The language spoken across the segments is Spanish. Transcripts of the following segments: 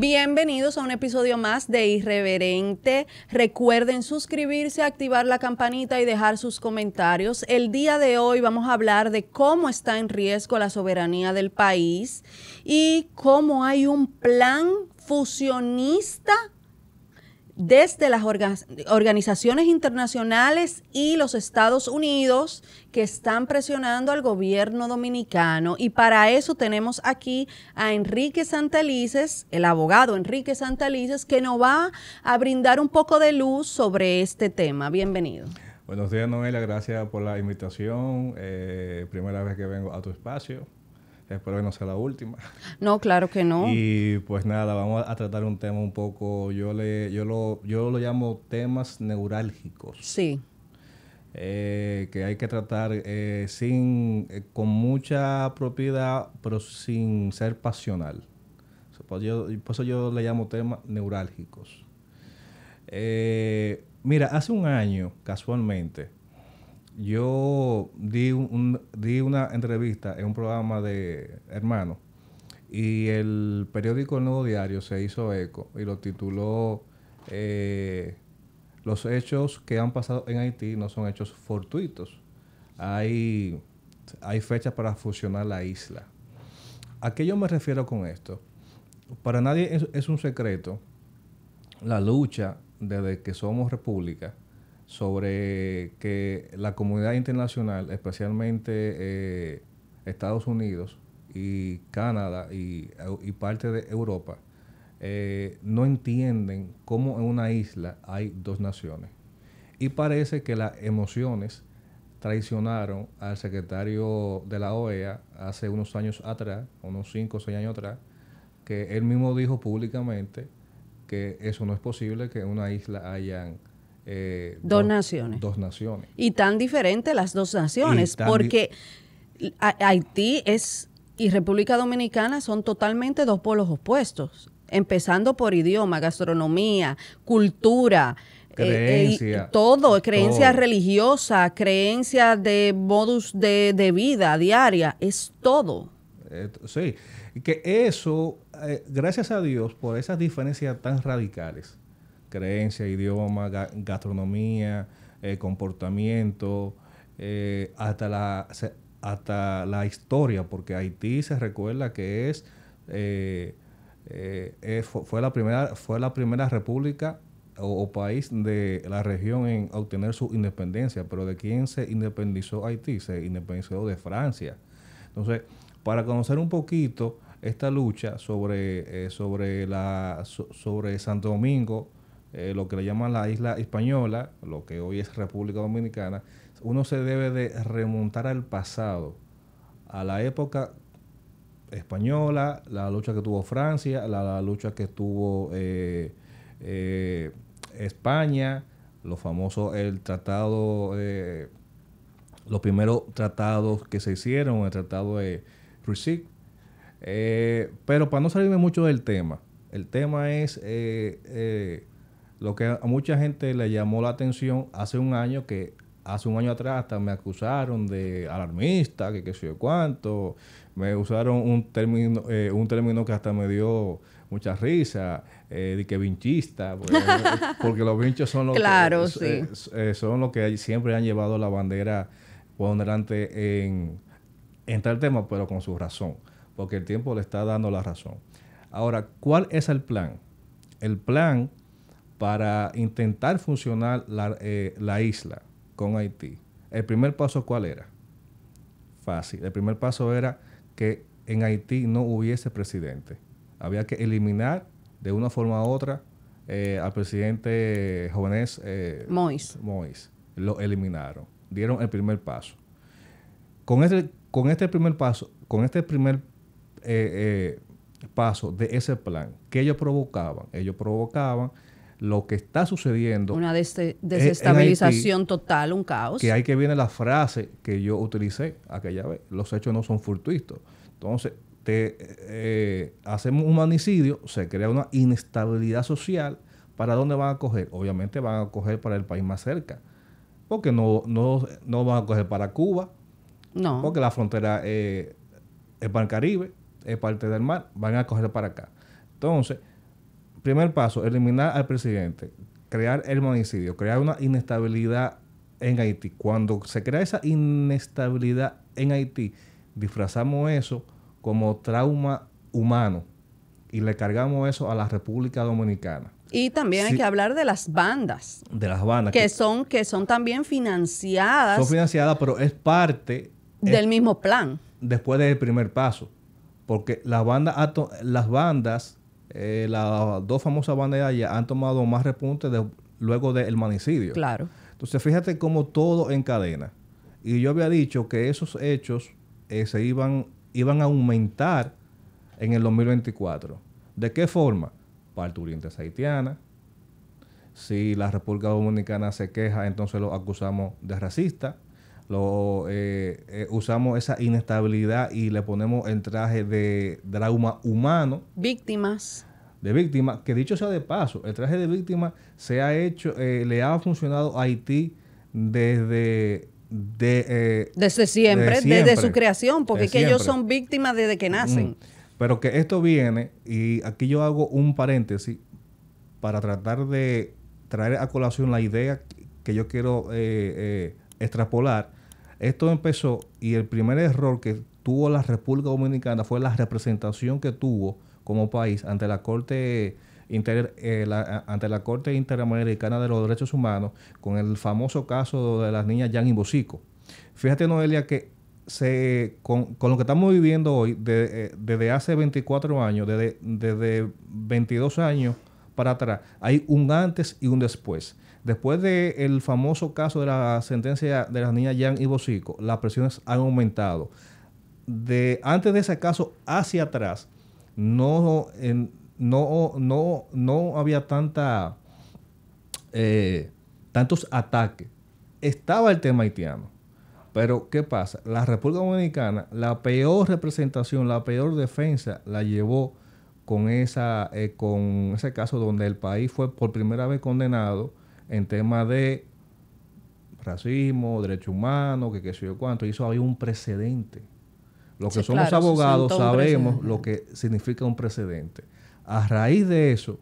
Bienvenidos a un episodio más de Irreverente. Recuerden suscribirse, activar la campanita y dejar sus comentarios. El día de hoy vamos a hablar de cómo está en riesgo la soberanía del país y cómo hay un plan fusionista desde las organizaciones internacionales y los Estados Unidos que están presionando al gobierno dominicano. Y para eso tenemos aquí a Enrique Santalices, el abogado Enrique Santalices, que nos va a brindar un poco de luz sobre este tema. Bienvenido. Buenos días, Noelia. Gracias por la invitación. Eh, primera vez que vengo a tu espacio. Espero que no sea la última. No, claro que no. Y pues nada, vamos a tratar un tema un poco, yo le, yo lo, llamo temas neurálgicos. Sí. Eh, que hay que tratar eh, sin, eh, con mucha propiedad, pero sin ser pasional. Pues yo, por eso yo le llamo temas neurálgicos. mira, hace un año, casualmente, yo di, una entrevista en un programa de hermanos y el periódico El Nuevo Diario se hizo eco y lo tituló eh, Los hechos que han pasado en Haití no son hechos fortuitos. Hay, hay fechas para fusionar la isla. ¿A qué yo me refiero con esto? Para nadie es un secreto la lucha desde que somos república sobre que la comunidad internacional, especialmente eh, Estados Unidos y Canadá y, eh, parte de Europa, eh, no entienden cómo en una isla hay dos naciones. Y parece que las emociones traicionaron al secretario de la OEA hace unos años atrás, unos 5 o 6 años atrás, que él mismo dijo públicamente que eso no es posible, que en una isla hayan eh, dos, naciones. Dos naciones. Y tan diferentes las dos naciones, porque Haití es y República Dominicana son totalmente dos polos opuestos, empezando por idioma, gastronomía, cultura. Eh, eh, todo, creencias religiosas, creencias de modus de, de, vida diaria, es todo. sí, que eso, gracias a Dios por esas diferencias tan radicales, creencia idioma gastronomía, eh, comportamiento, eh, hasta, la, hasta la historia, porque Haití se recuerda que es, eh, eh fue, la primera, fue la primera república o, país de la región en obtener su independencia, pero ¿de quién se independizó Haití? Se independizó de Francia. Entonces, para conocer un poquito esta lucha sobre, sobre, la, sobre Santo Domingo, eh, lo que le llaman la isla española, lo que hoy es República Dominicana, uno se debe de remontar al pasado, a la época española, la lucha que tuvo Francia, la, lucha que tuvo eh, eh, España, lo famoso, el tratado, los primeros tratados que se hicieron, el tratado de Rusic. pero para no salirme mucho del tema, el tema es lo que a mucha gente le llamó la atención hace un año que hace un año atrás hasta me acusaron de alarmista, que qué sé yo cuánto, me usaron un término, eh, un término que hasta me dio mucha risa, eh, de que vinchista, porque, los vinchos son los que, eh, son los que siempre han llevado la bandera por delante en, en tal tema, pero con su razón, porque el tiempo le está dando la razón. Ahora, ¿cuál es el plan? El plan para intentar funcionar eh, la, isla con Haití. ¿El primer paso cuál era? Fácil. El primer paso era que en Haití no hubiese presidente. Había que eliminar de una forma u otra eh, al presidente Jovenés eh, Mois. Lo eliminaron. Dieron el primer paso. Con este, con este primer paso, con este primer eh, paso de ese plan, que ellos provocaban? Ellos provocaban lo que está sucediendo. Una desestabilización total, un caos. Que hay que viene la frase que yo utilicé aquella vez, los hechos no son fortuitos. Entonces, te, eh, hacemos un manicidio, se crea una inestabilidad social. ¿Para dónde van a coger? Obviamente van a coger para el país más cerca, porque no, no, van a coger para Cuba, no. porque la frontera eh, es para el Caribe, es parte del mar, van a coger para acá. Entonces, primer paso, eliminar al presidente, crear el manicidio, crear una inestabilidad en Haití. Cuando se crea esa inestabilidad en Haití, disfrazamos eso como trauma humano y le cargamos eso a la República Dominicana. Y también hay que hablar de las bandas. De las bandas. Que, son, que son también financiadas. Son financiadas, pero es parte... Del mismo plan. Después del primer paso. Porque las bandas, las bandas eh, las dos famosas banderas ya han tomado más repunte luego del manicidio. Claro. Entonces, fíjate cómo todo encadena. Y yo había dicho que esos hechos eh, se iban, iban a aumentar en el 2024. ¿De qué forma? Parturientes haitiana, Si la República Dominicana se queja, entonces lo acusamos de racista. Lo, eh, eh, usamos esa inestabilidad y le ponemos el traje de drama humano. Víctimas. De víctimas, que dicho sea de paso, el traje de víctimas se ha hecho, eh, le ha funcionado a Haití desde desde, siempre, desde su creación, porque es que ellos son víctimas desde que nacen. Pero que esto viene, y aquí yo hago un paréntesis para tratar de traer a colación la idea que yo quiero eh, eh, extrapolar esto empezó y el primer error que tuvo la República Dominicana fue la representación que tuvo como país ante la Corte Inter, eh, ante la Corte Interamericana de los Derechos Humanos con el famoso caso de las niñas Jan y Bosico. Fíjate, Noelia, que se, con, lo que estamos viviendo hoy, eh, desde hace 24 años, desde, desde 22 años para atrás, hay un antes y un después. Después del famoso caso de la sentencia de las niñas Yang y Bosico, las presiones han aumentado. De, antes de ese caso hacia atrás, no, no, no, no había tanta, eh, tantos ataques. Estaba el tema haitiano. Pero, ¿qué pasa? La República Dominicana, la peor representación, la peor defensa, la llevó con, esa, eh, con ese caso donde el país fue por primera vez condenado en tema de racismo, derechos humanos, que qué sé yo cuánto, y eso había un precedente. Los que somos abogados sabemos lo que significa un precedente. A raíz de eso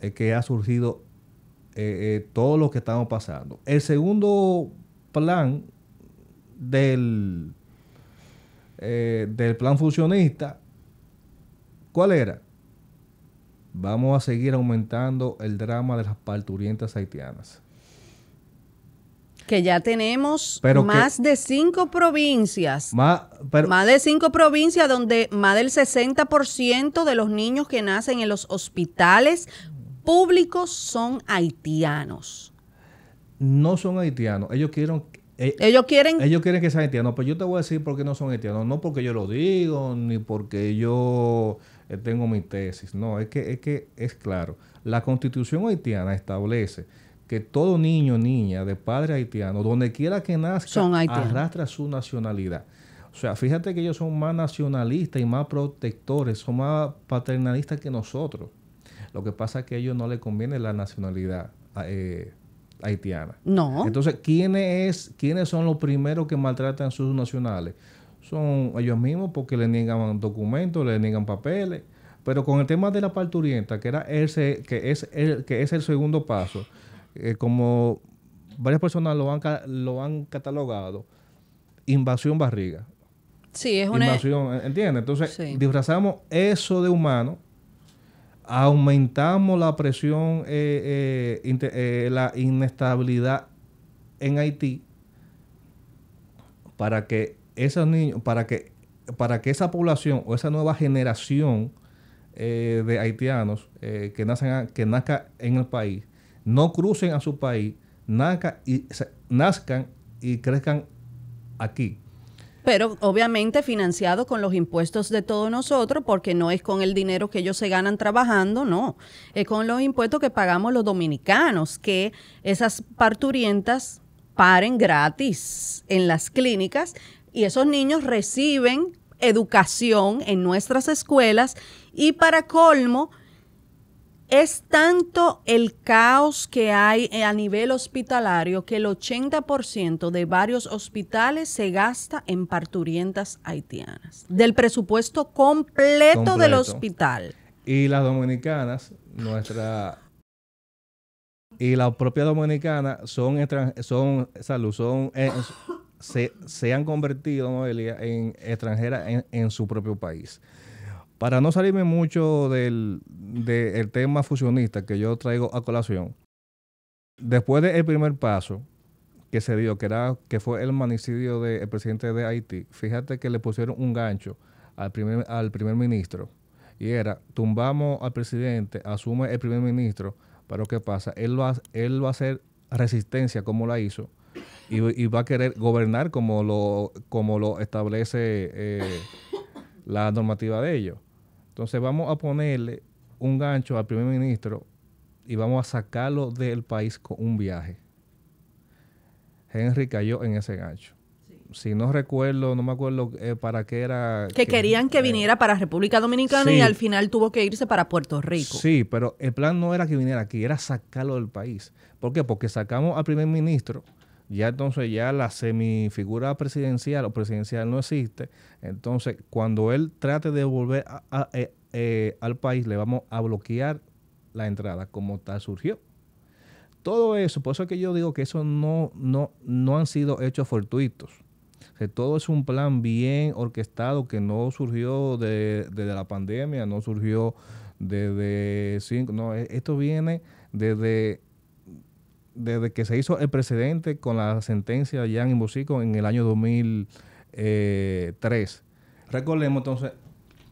es que ha surgido eh, eh, todo lo que estamos pasando. El segundo plan del, eh, del plan funcionista, ¿cuál era? vamos a seguir aumentando el drama de las parturientas haitianas. Que ya tenemos más de cinco provincias. Más, de cinco provincias donde más del 60% de los niños que nacen en los hospitales públicos son haitianos. No son haitianos. Ellos quieren... Eh, ellos quieren... Ellos quieren que sean haitianos. Pero yo te voy a decir por qué no son haitianos. No porque yo lo digo, ni porque yo eh, tengo mi tesis. No, es que, es que es claro. La constitución haitiana establece que todo niño, o niña de padre haitiano, donde quiera que nazca, arrastra su nacionalidad. O sea, fíjate que ellos son más nacionalistas y más protectores, son más paternalistas que nosotros. Lo que pasa es que a ellos no les conviene la nacionalidad ah, eh, haitiana. No. Entonces, ¿quiénes, es, ¿quiénes son los primeros que maltratan a sus nacionales? son ellos mismos porque le niegan documentos, le niegan papeles. Pero con el tema de la parturienta, que, era ese, que, es, el, que es el segundo paso, eh, como varias personas lo han, lo han catalogado, invasión barriga. Sí, es una... Invasión, ¿entiendes? Entonces, disfrazamos eso de humano, aumentamos la presión, eh, eh, la inestabilidad en Haití para que esos niños, para que, para que esa población o esa nueva generación eh, de haitianos eh, que, que nazca en el país no crucen a su país, nazcan y crezcan aquí. Pero obviamente financiado con los impuestos de todos nosotros, porque no es con el dinero que ellos se ganan trabajando, no, es con los impuestos que pagamos los dominicanos, que esas parturientas paren gratis en las clínicas y esos niños reciben educación en nuestras escuelas y para colmo, es tanto el caos que hay a nivel hospitalario que el 80% de varios hospitales se gasta en parturientas haitianas, del presupuesto completo, del hospital. Y las dominicanas, nuestra... Y la propia dominicana son, son, salud, son, eh, se, han convertido, en extranjeras en, su propio país. Para no salirme mucho del, tema fusionista que yo traigo a colación, después del primer paso que se dio, que, era, que fue el manicidio del presidente de Haití, fíjate que le pusieron un gancho al primer, al primer ministro y era, tumbamos al presidente, asume el primer ministro, pero ¿qué pasa? Él va, él va a hacer resistencia como la hizo y, va a querer gobernar como lo, como lo establece eh, la normativa de ellos. Entonces vamos a ponerle un gancho al primer ministro y vamos a sacarlo del país con un viaje. Henry cayó en ese gancho. Si no recuerdo, no me acuerdo eh, para qué era. Que, querían que eh, viniera para República Dominicana y al final tuvo que irse para Puerto Rico. Sí, pero el plan no era que viniera aquí, era sacarlo del país. ¿Por qué? Porque sacamos al primer ministro, ya entonces ya la semifigura presidencial o presidencial no existe. Entonces, cuando él trate de volver eh, eh, al país, le vamos a bloquear la entrada como tal surgió. Todo eso, por eso es que yo digo que eso no, no, no han sido hechos fortuitos. todo es un plan bien orquestado que no surgió desde de, la pandemia, no surgió desde de cinco, no, e, esto viene desde desde que se hizo el precedente con la sentencia de Jan Imbosico en el año 2003. Eh, Recordemos entonces,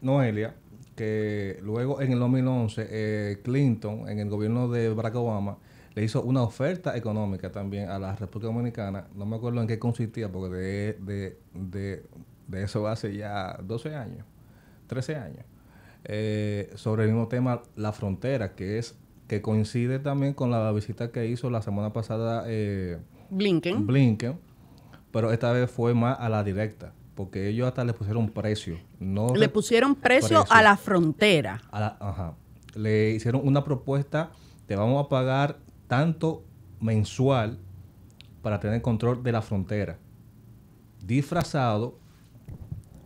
Noelia, que luego en el 2011 eh, Clinton, en el gobierno de Barack Obama, le hizo una oferta económica también a la República Dominicana. No me acuerdo en qué consistía, porque de, de, de, eso hace ya 12 años, 13 años. Eh, sobre el mismo tema, la frontera, que es que coincide también con la visita que hizo la semana pasada eh, Blinken. Blinken, pero esta vez fue más a la directa porque ellos hasta le pusieron precio. No le pusieron precio, a la frontera. ajá. Le hicieron una propuesta, te vamos a pagar tanto mensual para tener control de la frontera. Disfrazado,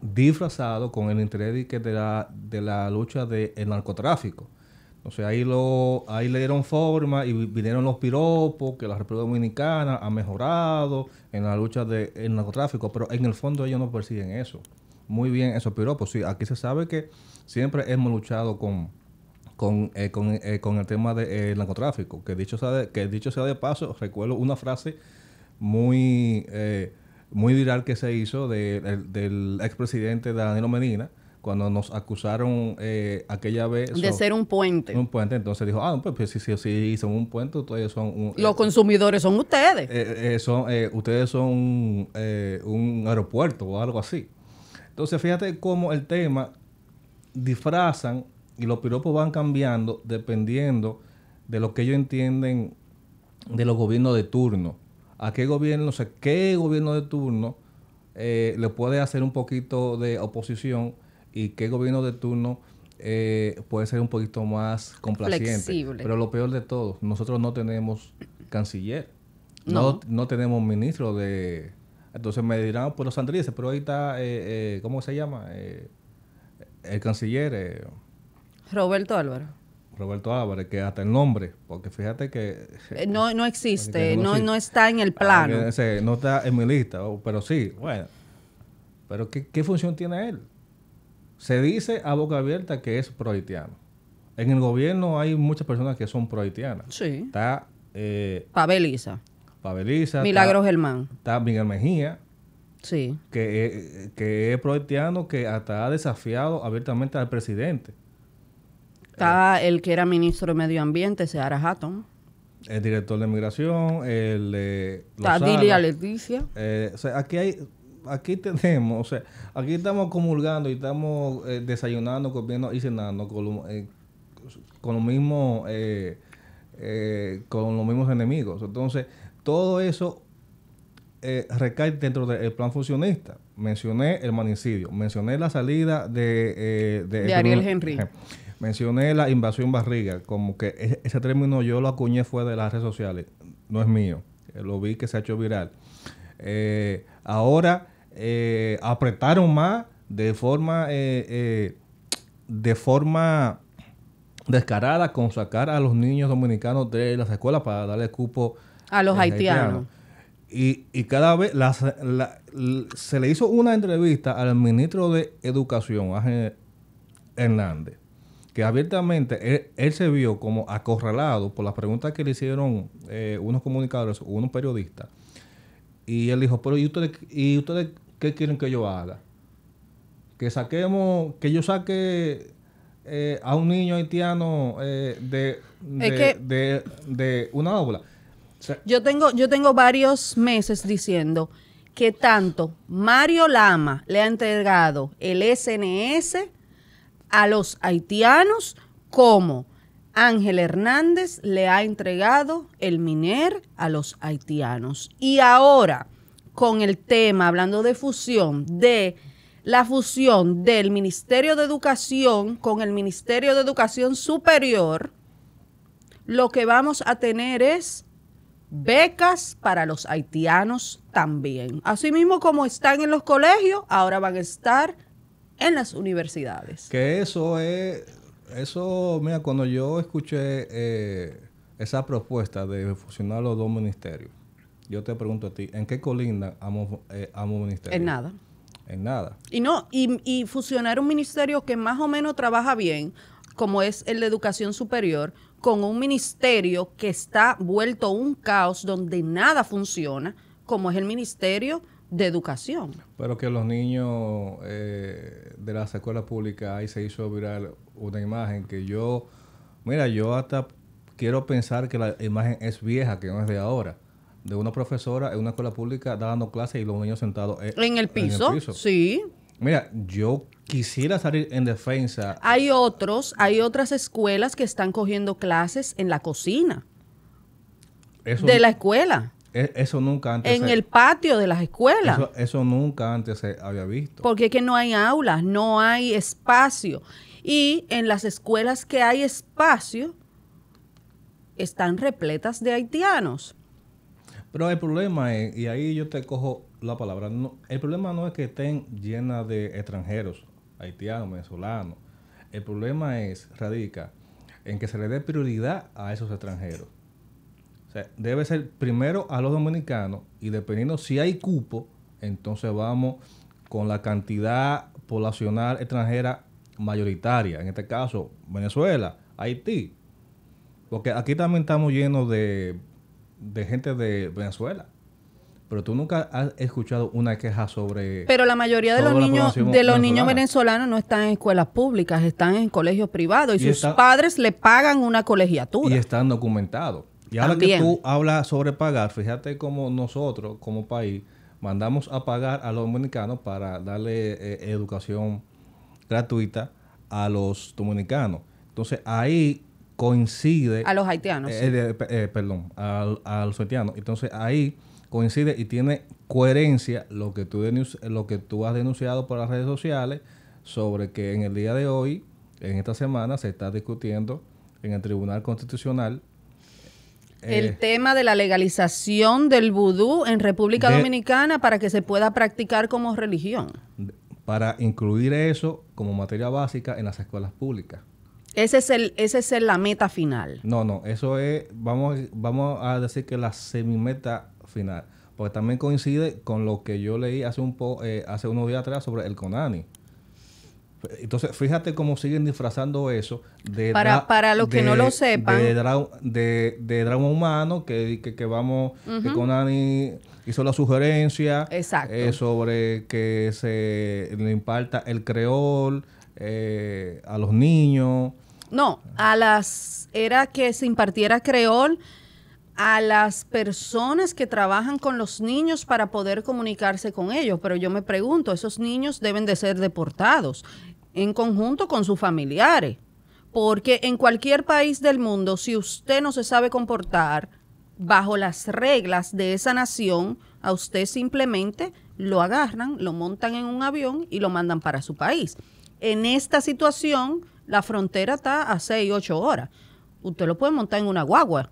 disfrazado con el interés de la, de la lucha del narcotráfico sea ahí, lo, ahí le dieron forma y vinieron los piropos, que la República Dominicana ha mejorado en la lucha del narcotráfico, pero en el fondo ellos no persiguen eso. Muy bien esos piropos. Sí, aquí se sabe que siempre hemos luchado con, con, eh, eh, el tema del eh, narcotráfico. Que dicho, sea de, que dicho sea de paso, recuerdo una frase muy, muy viral que se hizo del expresidente Danilo Medina, cuando nos acusaron eh, aquella vez... De ser un puente. Un puente, entonces dijo, ah, pues, pues si, si, son un puente, ustedes son... Un, eh, Los consumidores son ustedes. Eh, ustedes son un aeropuerto o algo así. Entonces, fíjate cómo el tema disfrazan y los piropos van cambiando dependiendo de lo que ellos entienden de los gobiernos de turno. A qué gobierno, no sé, qué gobierno de turno le puede hacer un poquito de oposición y qué gobierno de turno eh, puede ser un poquito más complaciente. Pero lo peor de todo, nosotros no tenemos canciller, no, no, tenemos ministro de... Entonces me dirán, los ah, Sandrías, pero ahí está, eh, eh, ¿cómo se llama? el canciller. Roberto Álvarez. Roberto Álvarez, que hasta el nombre, porque fíjate que... No, no existe, no, no, está en el plano. Ah, no está en mi lista, oh, pero sí, bueno. Pero qué función tiene él? Se dice a boca abierta que es prohaitiano. En el gobierno hay muchas personas que son prohaitianas. Sí. Está. Eh, Pabeliza. Pabeliza. Milagro Germán. Está Miguel Mejía. Sí. Que, eh, que es prohaitiano, que hasta ha desafiado abiertamente al presidente. Está eh. el que era ministro de Medio Ambiente, Seara Hatton. El director de Migración, el. de... está Dilia Leticia. Eh, o sea, aquí hay aquí tenemos, o sea, aquí estamos comulgando y estamos eh, desayunando, comiendo y cenando con, eh, con los mismos eh, con los mismos enemigos. Entonces, todo eso recae dentro del plan funcionista. Mencioné el manicidio, mencioné la salida de, Ariel Henry. Mencioné la invasión barriga, como que e, ese término yo lo acuñé fue de las redes sociales, no es mío, lo vi que se ha hecho viral. ahora eh, apretaron más de forma, eh, eh, de forma descarada con sacar a los niños dominicanos de las escuelas para darle cupo a los haitianos. Y, y, cada vez se le hizo una entrevista al ministro de Educación, Ángel Hernández, que abiertamente él, se vio como acorralado por las preguntas que le hicieron unos comunicadores, unos periodistas. Y él dijo, pero ¿y ustedes, y ustedes ¿qué quieren que yo haga? Que saquemos, que yo saque eh, a un niño haitiano eh, de, de, una aula. yo, tengo, yo tengo varios meses diciendo que tanto Mario Lama le ha entregado el SNS a los haitianos como Ángel Hernández le ha entregado el MINER a los haitianos. Y ahora con el tema, hablando de fusión, de la fusión del Ministerio de Educación con el Ministerio de Educación Superior, lo que vamos a tener es becas para los haitianos también. Asimismo como están en los colegios, ahora van a estar en las universidades. Que eso es, eso, mira, cuando yo escuché eh, esa propuesta de fusionar los dos ministerios, yo te pregunto a ti, ¿en qué colinda amo, un eh, ministerio? En nada. En nada. Y no, y, fusionar un ministerio que más o menos trabaja bien, como es el de educación superior, con un ministerio que está vuelto un caos donde nada funciona, como es el ministerio de educación. Pero que los niños eh, de las escuelas públicas, ahí se hizo viral una imagen que yo, mira, yo hasta quiero pensar que la imagen es vieja, que no es de ahora de una profesora en una escuela pública dando clases y los niños sentados eh, en, el piso? en Sí. Mira, yo quisiera salir en defensa. Hay otros, hay otras escuelas que están cogiendo clases en la cocina de la escuela. E, eso nunca antes. En el patio de las escuelas. Eso, eso, nunca antes se había visto. Porque es que no hay aulas, no hay espacio. Y en las escuelas que hay espacio, están repletas de haitianos. Pero el problema es, y ahí yo te cojo la palabra, el problema no es que estén llenas de extranjeros, haitianos, venezolanos. El problema es, radica, en que se le dé prioridad a esos extranjeros. O sea, debe ser primero a los dominicanos y dependiendo si hay cupo, entonces vamos con la cantidad poblacional extranjera mayoritaria, en este caso Venezuela, Haití. Porque aquí también estamos llenos de de gente de Venezuela pero tú nunca has escuchado una queja sobre pero la mayoría de los niños de los niños venezolanos no están en escuelas públicas están en colegios privados y, sus padres le pagan una colegiatura y están documentados y ahora que tú hablas sobre pagar fíjate cómo nosotros como país mandamos a pagar a los dominicanos para darle eh, educación gratuita a los dominicanos entonces ahí coincide... A los haitianos. Eh, eh, eh, perdón, al, a los haitianos. Entonces ahí coincide y tiene coherencia lo que, tú lo que tú has denunciado por las redes sociales sobre que en el día de hoy, en esta semana, se está discutiendo en el Tribunal Constitucional el tema de la legalización del vudú en República Dominicana para que se pueda practicar como religión. Para incluir eso como materia básica en las escuelas públicas. Ese es el, ese es la meta final. No, no, eso es, vamos, vamos a decir que la semimeta final. Porque también coincide con lo que yo leí hace un po, eh, hace unos días atrás sobre el Conani. Entonces, fíjate cómo siguen disfrazando eso de para, para los que no lo sepan. De, drama humano que, que, vamos, Conani hizo la sugerencia eh, sobre que se le imparta el creol eh, a los niños no, a las, era que se impartiera creol a las personas que trabajan con los niños para poder comunicarse con ellos. Pero yo me pregunto, esos niños deben de ser deportados en conjunto con sus familiares. Porque en cualquier país del mundo, si usted no se sabe comportar bajo las reglas de esa nación, a usted simplemente lo agarran, lo montan en un avión y lo mandan para su país. En esta situación, la frontera está a 6, 8 horas. Usted lo puede montar en una guagua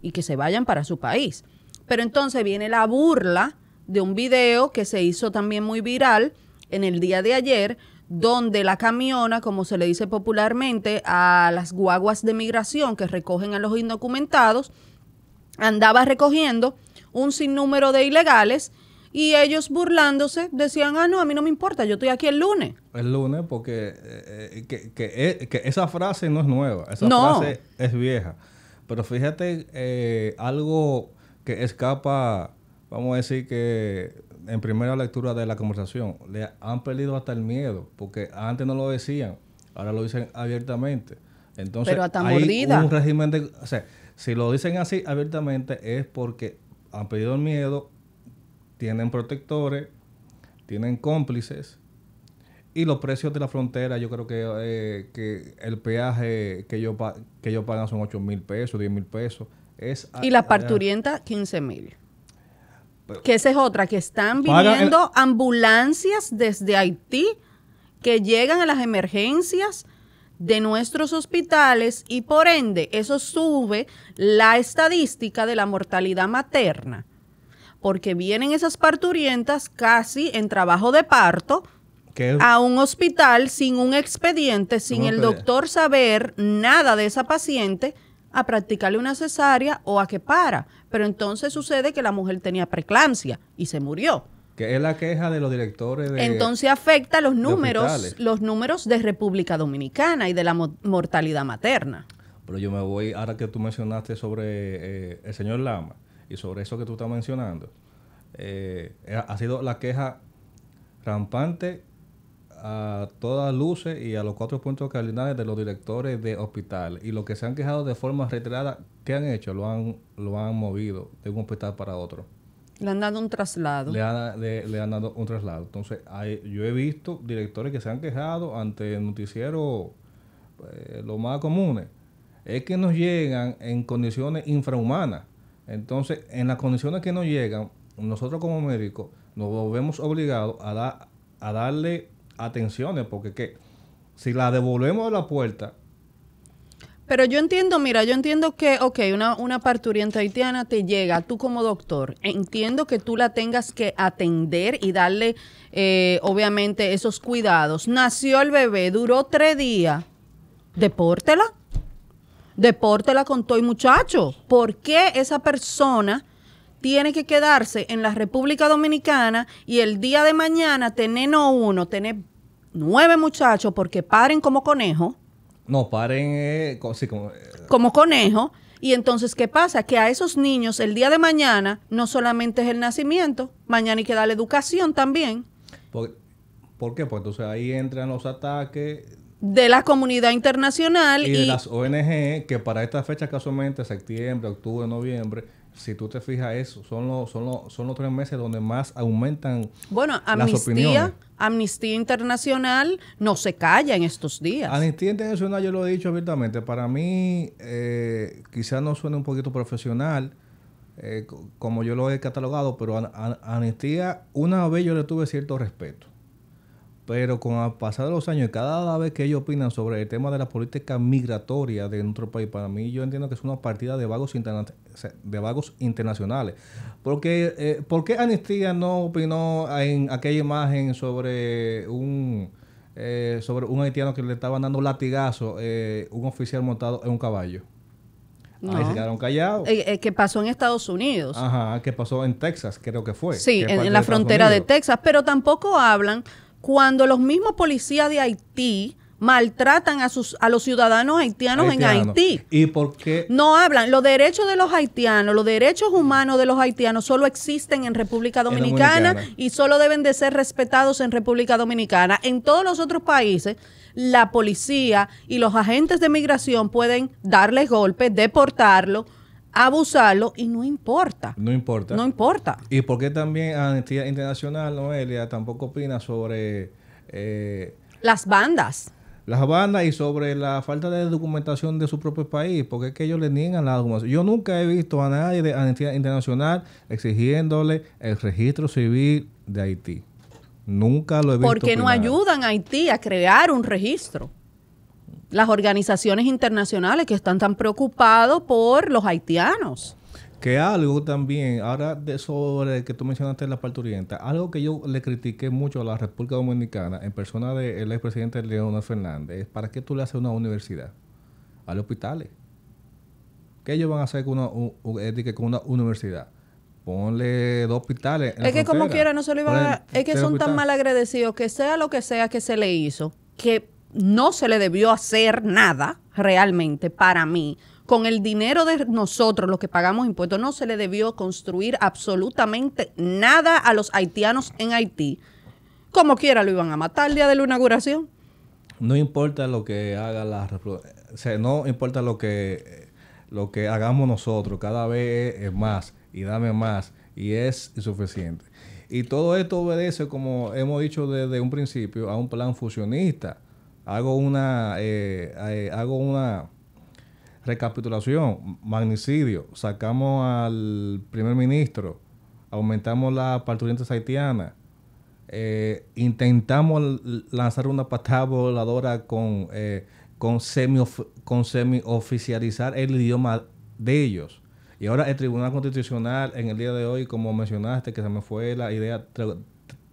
y que se vayan para su país. Pero entonces viene la burla de un video que se hizo también muy viral en el día de ayer, donde la camiona, como se le dice popularmente, a las guaguas de migración que recogen a los indocumentados, andaba recogiendo un sinnúmero de ilegales y ellos burlándose decían, ah, no, a mí no me importa, yo estoy aquí el lunes. El lunes porque eh, eh, que, eh, que, esa frase no es nueva, esa frase es vieja. Pero fíjate algo que escapa, vamos a decir que en primera lectura de la conversación, le han perdido hasta el miedo, porque antes no lo decían, ahora lo dicen abiertamente. Entonces, Pero hasta mordida. un régimen O sea, si lo dicen así abiertamente es porque han pedido el miedo tienen protectores, tienen cómplices. Y los precios de la frontera, yo creo que, eh, el peaje que ellos, que pagan son 8 mil pesos, 10 mil pesos. y la parturienta, 15 mil. Que esa es otra, que están viniendo ambulancias desde Haití que llegan a las emergencias de nuestros hospitales y por ende eso sube la estadística de la mortalidad materna porque vienen esas parturientas casi en trabajo de parto a un hospital sin un expediente, sin el doctor saber nada de esa paciente a practicarle una cesárea o a que para. Pero entonces sucede que la mujer tenía preeclampsia y se murió. Que es la queja de los directores de Entonces afecta los números, los números de República Dominicana y de la mortalidad materna. Pero yo me voy, ahora que tú mencionaste sobre eh, el señor Lama, y sobre eso que tú estás mencionando, eh, ha sido la queja rampante a todas luces y a los cuatro puntos cardinales de los directores de hospital. Y los que se han quejado de forma reiterada, ¿qué han hecho? Lo han, lo han movido de un hospital para otro. Le han dado un traslado. Le han, dado un traslado. Entonces, yo he visto directores que se han quejado ante noticiero eh, lo más común Es que nos llegan en condiciones infrahumanas. Entonces, en las condiciones que nos llegan, nosotros como médicos nos vemos obligados a, a darle atenciones, porque si la devolvemos a la puerta, pero yo entiendo, mira, yo entiendo que, ok, una, una parturienta haitiana te llega, tú como doctor, entiendo que tú la tengas que atender y darle, eh, obviamente, esos cuidados. Nació el bebé, duró tres días, depórtela. Deporte la contó y muchacho. ¿Por qué esa persona tiene que quedarse en la República Dominicana y el día de mañana tener no uno, tener nueve muchachos porque paren como conejo? No, paren eh, como, eh, como, conejo. Y entonces, ¿qué pasa? Que a esos niños el día de mañana no solamente es el nacimiento, mañana hay que la educación también. ¿Por, ¿por qué? Pues entonces ahí entran los ataques de la comunidad internacional. Y, de las ONG, que para esta fecha casualmente, septiembre, octubre, noviembre, si tú te fijas eso, son los, son los, son los tres meses donde más aumentan bueno, amnistía, las opiniones. Amnistía Internacional no se calla en estos días. Amnistía Internacional, yo lo he dicho abiertamente, para mí eh, quizás no suene un poquito profesional, eh, como yo lo he catalogado, pero a, Amnistía, una vez yo le tuve cierto respeto pero con el pasar de los años, y cada vez que ellos opinan sobre el tema de la política migratoria de nuestro país, para mí yo entiendo que es una partida de vagos, de vagos internacionales. Porque, eh, ¿Por qué Anistía no opinó en aquella imagen sobre un, eh, sobre un haitiano que le estaban dando latigazo a eh, un oficial montado en un caballo? No. Ahí se quedaron callados. Eh, que pasó en Estados Unidos. Ajá, que pasó en Texas, creo que fue. Sí, en, la frontera de Texas, pero tampoco hablan cuando los mismos policías de Haití maltratan a sus a los ciudadanos haitianos en Haití. ¿Y por qué? No hablan. Los derechos de los haitianos, los derechos humanos de los haitianos solo existen en República Dominicana, y solo deben de ser respetados en República Dominicana. En todos los otros países la policía y los agentes de migración pueden darles golpes, deportarlo, abusarlo y no importa. No importa. No importa. ¿Y por qué también Amnistía Internacional, Noelia, tampoco opina sobre... Eh, las bandas. Las bandas y sobre la falta de documentación de su propio país, porque es que ellos le niegan la documentación. Yo nunca he visto a nadie de Amnistía Internacional exigiéndole el registro civil de Haití. Nunca lo he visto. Porque no ayudan a Haití a crear un registro las organizaciones internacionales que están tan preocupados por los haitianos. Que algo también, ahora de sobre que tú mencionaste en la parte oriental, algo que yo le critiqué mucho a la República Dominicana en persona del expresidente Leonel Fernández, ¿para qué tú le haces una universidad? A los hospitales. ¿Qué ellos van a hacer con una, eh, con una universidad? Ponle dos hospitales. es que como quiera, no se lo iban a... Es que son tan mal agradecidos que sea lo que sea que se le hizo, que no se le debió hacer nada realmente para mí. Con el dinero de nosotros, los que pagamos impuestos, no se le debió construir absolutamente nada a los haitianos en Haití. Como quiera lo iban a matar el día de la inauguración. No importa lo que haga la o no importa lo que lo que hagamos nosotros, cada vez es más y dame más y es insuficiente. Y todo esto obedece, como hemos dicho desde un principio, a un plan fusionista hago una, eh, eh, hago una recapitulación, magnicidio, sacamos al primer ministro, aumentamos la parturiente haitiana, eh, intentamos lanzar una patada voladora con, con, semi con semioficializar el idioma de ellos. Y ahora el Tribunal Constitucional en el día de hoy, como mencionaste, que se me fue la idea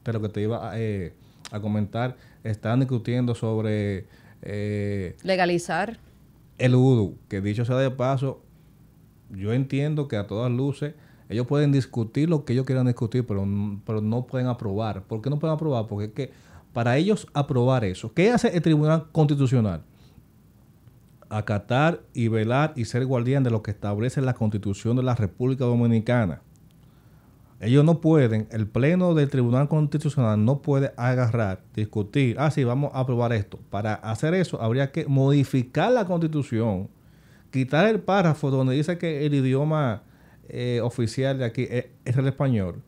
pero que te iba a a comentar, están discutiendo sobre... Eh, Legalizar. El UDU, que dicho sea de paso, yo entiendo que a todas luces ellos pueden discutir lo que ellos quieran discutir, pero, pero no pueden aprobar. ¿Por qué no pueden aprobar? Porque es que para ellos aprobar eso, ¿qué hace el Tribunal Constitucional? Acatar y velar y ser guardián de lo que establece la Constitución de la República Dominicana. Ellos no pueden, el Pleno del Tribunal Constitucional no puede agarrar, discutir, ah, sí, vamos a aprobar esto. Para hacer eso habría que modificar la Constitución, quitar el párrafo donde dice que el idioma eh, oficial de aquí eh, es, el español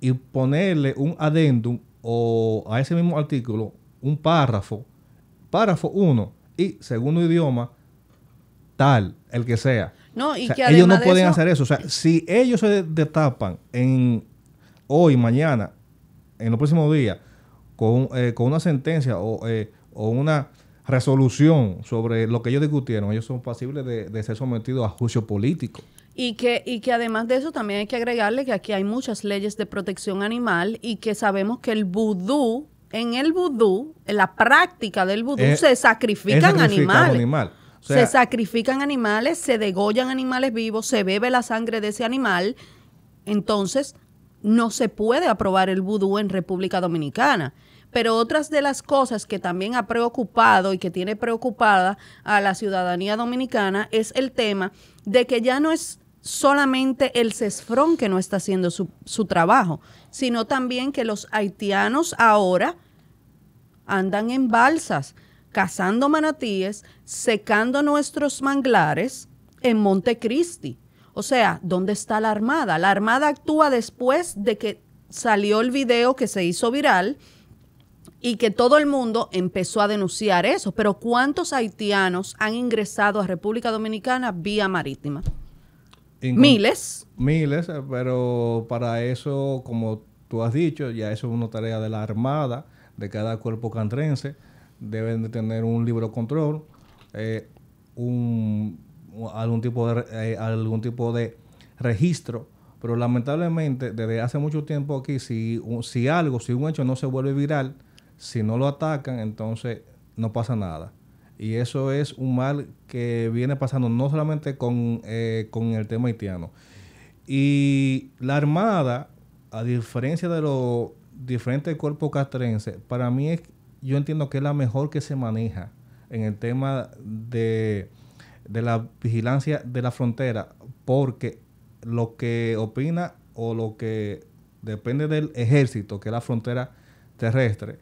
y ponerle un adendum o a ese mismo artículo un párrafo, párrafo 1 y segundo idioma, tal, el que sea ellos no pueden hacer eso. O sea, si ellos se destapan en hoy, mañana, en los próximos días, con, eh, una sentencia o, eh, o, una resolución sobre lo que ellos discutieron, ellos son pasibles de, ser sometidos a juicio político. Y que, y que además de eso también hay que agregarle que aquí hay muchas leyes de protección animal y que sabemos que el vudú, en el vudú, en la práctica del vudú, eh, se sacrifican animales se sacrifican animales, se degollan animales vivos, se bebe la sangre de ese animal. Entonces, no se puede aprobar el vudú en República Dominicana. Pero otras de las cosas que también ha preocupado y que tiene preocupada a la ciudadanía dominicana es el tema de que ya no es solamente el CESFRON que no está haciendo su trabajo, sino también que los haitianos ahora andan en balsas cazando manatíes, secando nuestros manglares en Montecristi. O sea, ¿dónde está la Armada? La Armada actúa después de que salió el video que se hizo viral y que todo el mundo empezó a denunciar eso. Pero ¿cuántos haitianos han ingresado a República Dominicana vía marítima? miles. Miles, pero para eso, como tú has dicho, ya eso es una tarea de la Armada, de cada cuerpo cantrense deben de tener un libro control, eh, algún, tipo de, eh, algún tipo de registro. Pero lamentablemente, desde hace mucho tiempo aquí, si, si algo, si un hecho no se vuelve viral, si no lo atacan, entonces no pasa nada. Y eso es un mal que viene pasando no solamente con, eh, con el tema haitiano. Y la Armada, a diferencia de los diferentes cuerpos castrenses, para mí es yo entiendo que es la mejor que se maneja en el tema de, la vigilancia de la frontera, porque lo que opina o lo que depende del ejército, que es la frontera terrestre,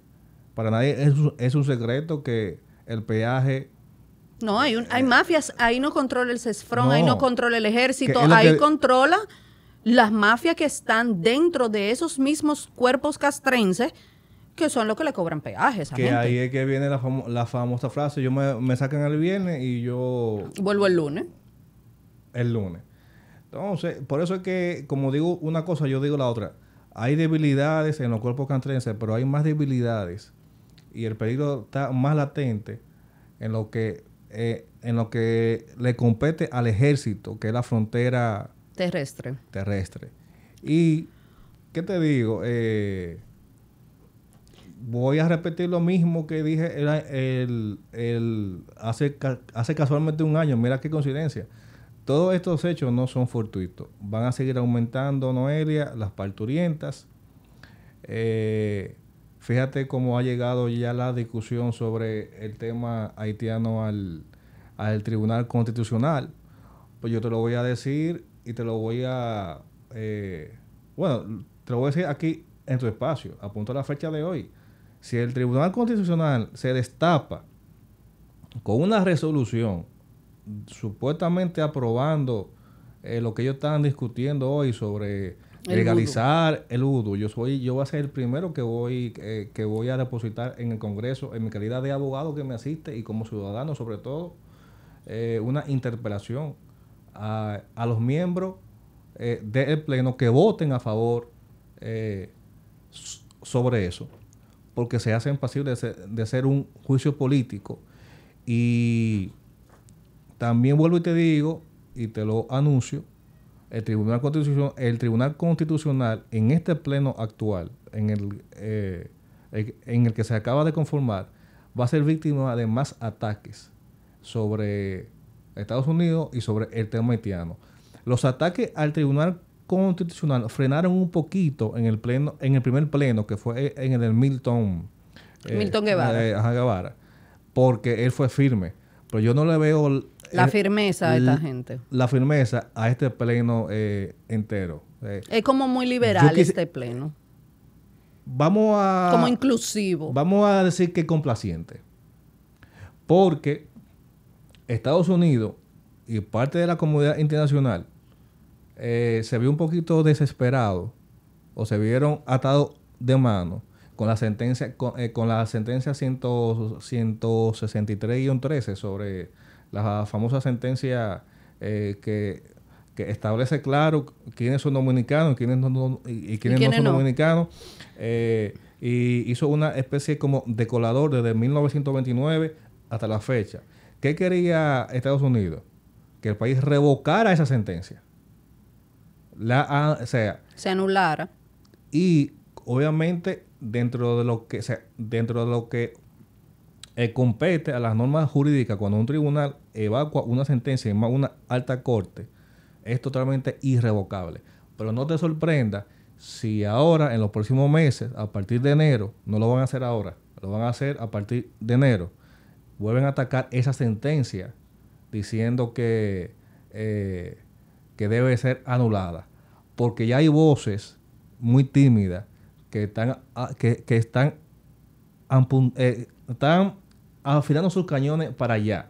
para nadie es, es un secreto que el peaje no, hay, hay mafias, ahí no controla el CESFRON, ahí no controla el ejército, ahí controla las mafias que están dentro de esos mismos cuerpos castrenses que son los que le cobran peajes. Que ahí es que viene la, famosa frase, yo me, sacan el viernes y yo... Vuelvo el lunes. El lunes. Entonces, por eso es que, como digo una cosa, yo digo la otra. Hay debilidades en los cuerpos cantrenses, pero hay más debilidades y el peligro está más latente en lo que eh, en lo que le compete al ejército, que es la frontera terrestre. Terrestre. Y qué te digo, eh, voy a repetir lo mismo que dije el, el, el, hace, casualmente un año. Mira qué coincidencia. Todos estos hechos no son fortuitos. Van a seguir aumentando, Noelia, las parturientas. Eh, fíjate cómo ha llegado ya la discusión sobre el tema haitiano al, Tribunal Constitucional. Pues yo te lo voy a decir y te lo voy a... Eh, bueno, te lo voy a decir aquí en tu espacio. Apunto a la fecha de hoy si el Tribunal Constitucional se destapa con una resolución supuestamente aprobando eh, lo que ellos están discutiendo hoy sobre legalizar el UDO, yo soy, yo voy a ser el primero que voy, eh, que voy a depositar en el Congreso, en mi calidad de abogado que me asiste y como ciudadano sobre todo, eh, una interpelación a los miembros del Pleno que voten a favor sobre eso porque se hacen pasibles de ser, un juicio político. Y también vuelvo y te digo, y te lo anuncio, el Tribunal Constitucional, el Tribunal Constitucional en este pleno actual, en eh, el, en el que se acaba de conformar, va a ser víctima de más ataques sobre Estados Unidos y sobre el tema haitiano. Los ataques al Tribunal Constitucional frenaron un poquito en el pleno, en el primer pleno que fue en el Milton, eh, Milton eh, Guevara. porque él fue firme. Pero yo no le veo la firmeza a esta gente. La firmeza a este pleno eh, entero. es como muy liberal este pleno. Vamos a. Como inclusivo. Vamos a decir que complaciente. Porque Estados Unidos y parte de la comunidad internacional eh, se vio un poquito desesperado o se vieron atados de mano con la sentencia con, eh, la sentencia 163-13 sobre la famosa sentencia eh, que, establece claro quiénes son dominicanos quiénes no, y, quiénes, no son dominicanos. y hizo una especie como de colador desde 1929 hasta la fecha. ¿Qué quería Estados Unidos? Que el país revocara esa sentencia sea, se anulara. Y obviamente dentro de lo que dentro de lo que eh, compete a las normas jurídicas cuando un tribunal evacua una sentencia en una alta corte es totalmente irrevocable. Pero no te sorprenda si ahora en los próximos meses, a partir de enero, no lo van a hacer ahora, lo van a hacer a partir de enero, vuelven a atacar esa sentencia diciendo que, eh, que debe ser anulada porque ya hay voces muy tímidas que están, ah, que, están, eh, están afilando sus cañones para allá.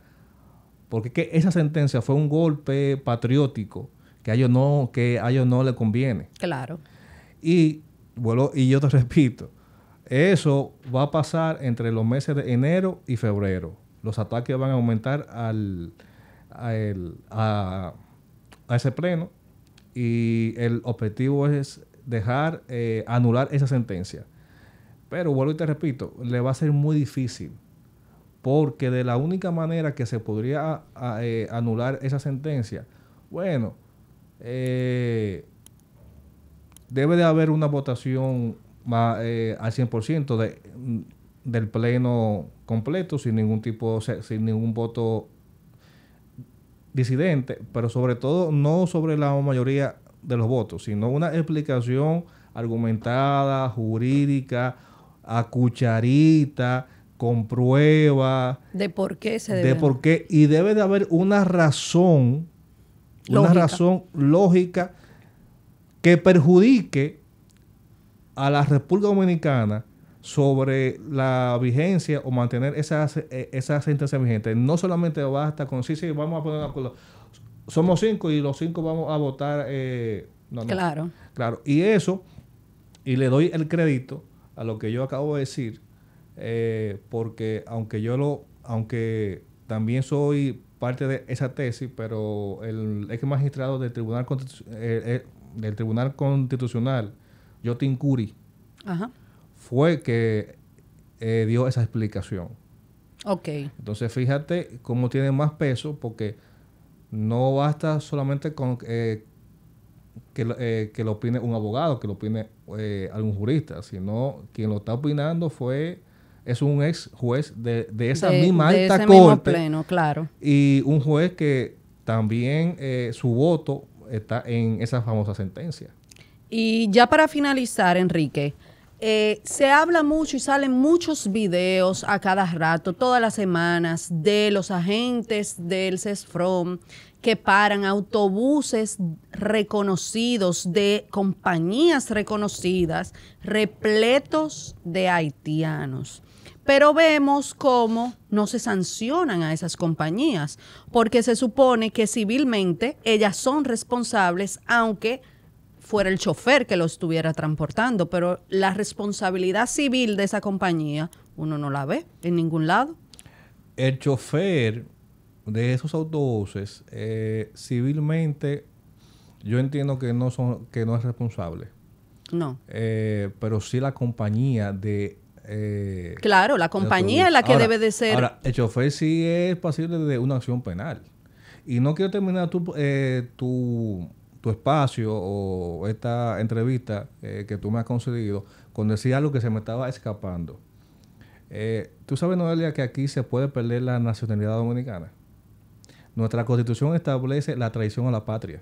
Porque esa sentencia fue un golpe patriótico que a ellos no, que a ellos no le conviene. Claro. Y, bueno, y yo te repito, eso va a pasar entre los meses de enero y febrero. Los ataques van a aumentar al, a ese pleno y el objetivo es dejar eh, anular esa sentencia. Pero vuelvo y te repito, le va a ser muy difícil, porque de la única manera que se podría eh, anular esa sentencia, bueno, eh, debe de haber una votación más, al 100% de, del pleno completo, sin ningún tipo, sin ningún voto disidente, pero sobre todo no sobre la mayoría de los votos, sino una explicación argumentada, jurídica, a cucharita, con prueba. De por qué se debe. De por qué. Y debe de haber una razón, una razón lógica que perjudique a la República Dominicana sobre la vigencia o mantener esa, eh, sentencia vigente. No solamente basta con, sí, sí, vamos a poner acuerdo. Somos cinco y los cinco vamos a votar. Eh, claro. Claro. Y eso, y le doy el crédito a lo que yo acabo de decir, eh, porque aunque yo lo, aunque también soy parte de esa tesis, pero el ex magistrado del Tribunal, del Tribunal Constitucional, Jotin Curi, Ajá fue que eh, dio esa explicación. Ok. Entonces fíjate cómo tiene más peso porque no basta solamente con eh, eh, que, lo opine un abogado, que lo opine algún jurista, sino quien lo está opinando fue es un ex juez de, de esa misma de alta ese Mismo pleno, claro. Y un juez que también su voto está en esa famosa sentencia. Y ya para finalizar, Enrique, eh, se habla mucho y salen muchos videos a cada rato, todas las semanas, de los agentes del CESFROM que paran autobuses reconocidos de compañías reconocidas repletos de haitianos. Pero vemos cómo no se sancionan a esas compañías, porque se supone que civilmente ellas son responsables, aunque fuera el chofer que lo estuviera transportando, pero la responsabilidad civil de esa compañía uno no la ve en ningún lado. El chofer de esos autobuses eh, civilmente yo entiendo que no son que no es responsable. No. Eh, pero sí la compañía de eh, claro, la compañía es la que debe de ser. Ahora, el chofer sí es pasible de una acción penal. Y no quiero terminar tu, tu tu espacio o esta entrevista eh, que tú me has concedido cuando decía algo que se me estaba escapando. Eh, tú sabes, Noelia, que aquí se puede perder la nacionalidad dominicana. Nuestra constitución establece la traición a la patria.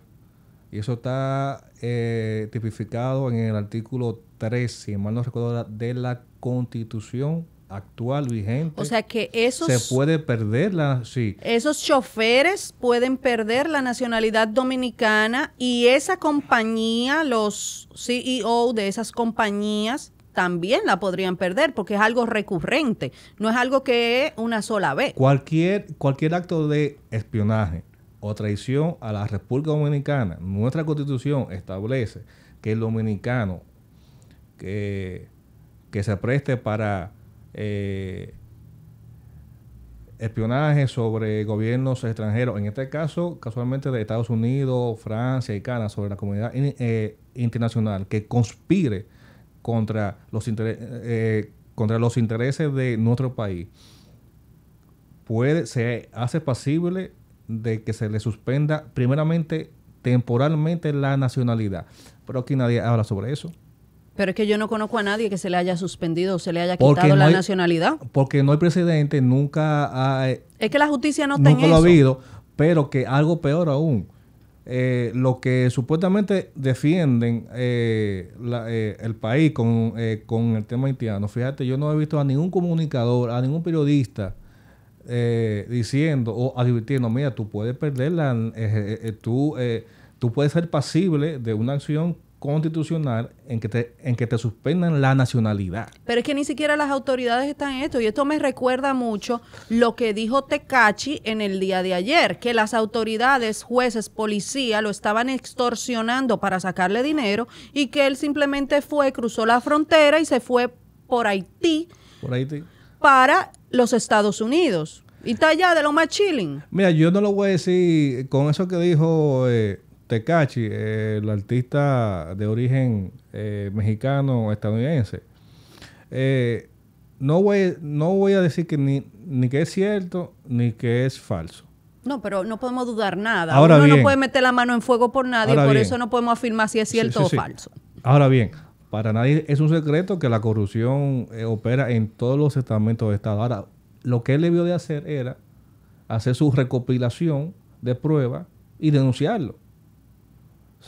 Y eso está eh, tipificado en el artículo 13, si mal no recuerdo, de la constitución actual, vigente. O sea que esos... Se puede perder Sí. Esos choferes pueden perder la nacionalidad dominicana y esa compañía, los CEO de esas compañías también la podrían perder porque es algo recurrente, no es algo que es una sola vez. Cualquier, cualquier acto de espionaje o traición a la República Dominicana, nuestra constitución establece que el dominicano que, que se preste para eh, espionaje sobre gobiernos extranjeros, en este caso casualmente de Estados Unidos, Francia y Canadá, sobre la comunidad eh, internacional que conspire contra los, eh, contra los intereses de nuestro país, puede, se hace posible de que se le suspenda primeramente temporalmente la nacionalidad. Pero aquí nadie habla sobre eso. Pero es que yo no conozco a nadie que se le haya suspendido o se le haya quitado la nacionalidad. Porque no hay precedente, nunca ha... Es que la justicia no está en lo ha habido, pero que algo peor aún. Eh, lo que supuestamente defienden eh, eh, el país con, con, el tema haitiano, fíjate, yo no he visto a ningún comunicador, a ningún periodista diciendo o advirtiendo, mira, tú puedes perderla, tú, tú puedes ser pasible de una acción constitucional en que, te, en que te suspendan la nacionalidad. Pero es que ni siquiera las autoridades están en esto. Y esto me recuerda mucho lo que dijo Tecachi en el día de ayer, que las autoridades, jueces, policía lo estaban extorsionando para sacarle dinero y que él simplemente fue, cruzó la frontera y se fue por Haití. Por Haití. Para los Estados Unidos. Y está allá de lo más chilling. Mira, yo no lo voy a decir con eso que dijo... Eh, Tecachi, eh, el artista de origen eh, mexicano estadounidense. Eh, no, voy, no voy a decir que ni, que es cierto ni que es falso. No, pero no podemos dudar nada. Ahora Uno no puede meter la mano en fuego por nadie, por eso no podemos afirmar si es cierto o falso. Ahora bien, para nadie es un secreto que la corrupción opera en todos los estamentos de Estado. Ahora, lo que él debió de hacer era hacer su recopilación de pruebas y denunciarlo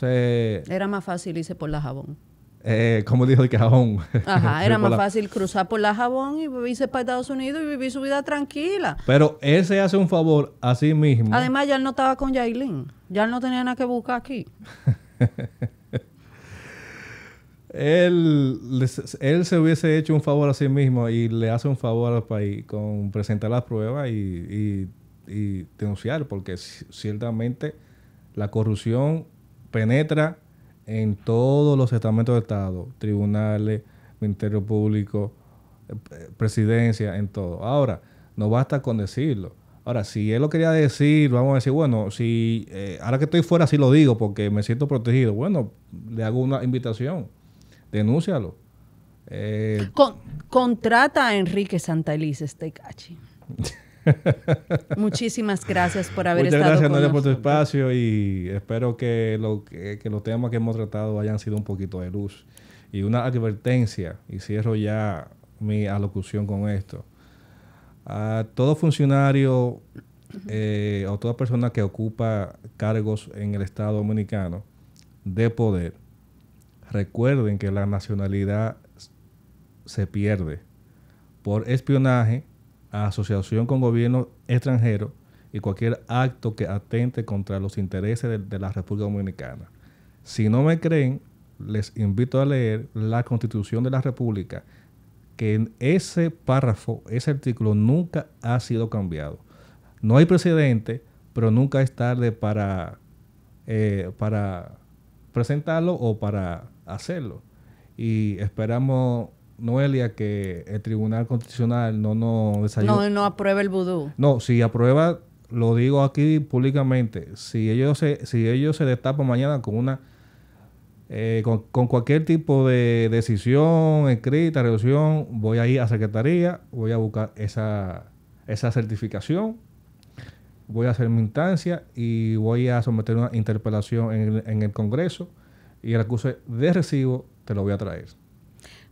era más fácil irse por la jabón. Eh, como dijo el jabón? Ajá, era más fácil cruzar por la jabón y irse para Estados Unidos y vivir su vida tranquila. Pero él se hace un favor a sí mismo. Además, ya él no estaba con Yailin. Ya no tenía nada que buscar aquí. él, él se hubiese hecho un favor a sí mismo y le hace un favor al país con presentar las pruebas y denunciar, porque ciertamente la corrupción penetra en todos los estamentos de Estado, tribunales, Ministerio Público, eh, presidencia, en todo. Ahora, no basta con decirlo. Ahora, si él lo quería decir, vamos a decir, bueno, si eh, ahora que estoy fuera sí lo digo porque me siento protegido, bueno, le hago una invitación, denúncialo. Eh, contrata a Enrique Santa Elisa Stecachi. Muchísimas gracias por haber estado gracias, con gracias nosotros. por tu espacio y espero que, los temas que hemos tratado hayan sido un poquito de luz. Y una advertencia, y cierro ya mi alocución con esto. A todo funcionario eh, o toda persona que ocupa cargos en el Estado Dominicano de poder, recuerden que la nacionalidad se pierde por espionaje asociación con gobierno extranjero y cualquier acto que atente contra los intereses de, la República Dominicana. Si no me creen, les invito a leer la Constitución de la República, que en ese párrafo, ese artículo nunca ha sido cambiado. No hay precedente, pero nunca es tarde para, eh, para presentarlo o para hacerlo. Y esperamos Noelia, que el Tribunal Constitucional no nos No, no aprueba el vudú. No, si aprueba, lo digo aquí públicamente, si ellos se, si ellos se destapan mañana con una eh, con, cualquier tipo de decisión escrita, resolución, voy a ir a secretaría, voy a buscar esa, esa certificación, voy a hacer mi instancia y voy a someter una interpelación en, en el Congreso y el recurso de recibo te lo voy a traer.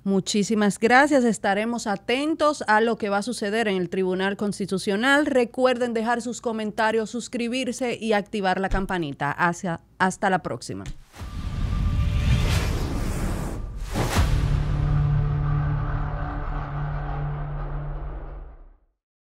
Muchísimas gracias. Estaremos atentos a lo que va a suceder en el Tribunal Constitucional. Recuerden dejar sus comentarios, suscribirse y activar la campanita. hasta la próxima.